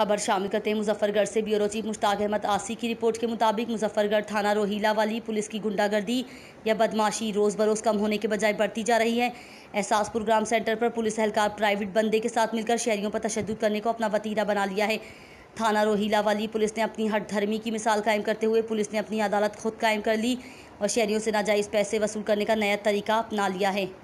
खबर शामिल करते हैं मुजफ्फरगढ़ से ब्यूरो चीफ मुश्ताक अहमद आसी की रिपोर्ट के मुताबिक मुजफ्फरगढ़ थाना रोहिला वाली पुलिस की गुंडागर्दी या बदमाशी रोज़ बरोज़ कम होने के बजाय बढ़ती जा रही है एहसासपुर ग्राम सेंटर पर पुलिस अहलकार प्राइवेट बंदे के साथ मिलकर शहरीों पर तशद करने को अपना वतीरा बना लिया है थाना रोहिला वाली पुलिस ने अपनी हट धर्मी की मिसाल कायम करते हुए पुलिस ने अपनी अदालत खुद कायम कर ली और शहरीों से नाजायज़ पैसे वसूल करने का नया तरीका अपना लिया है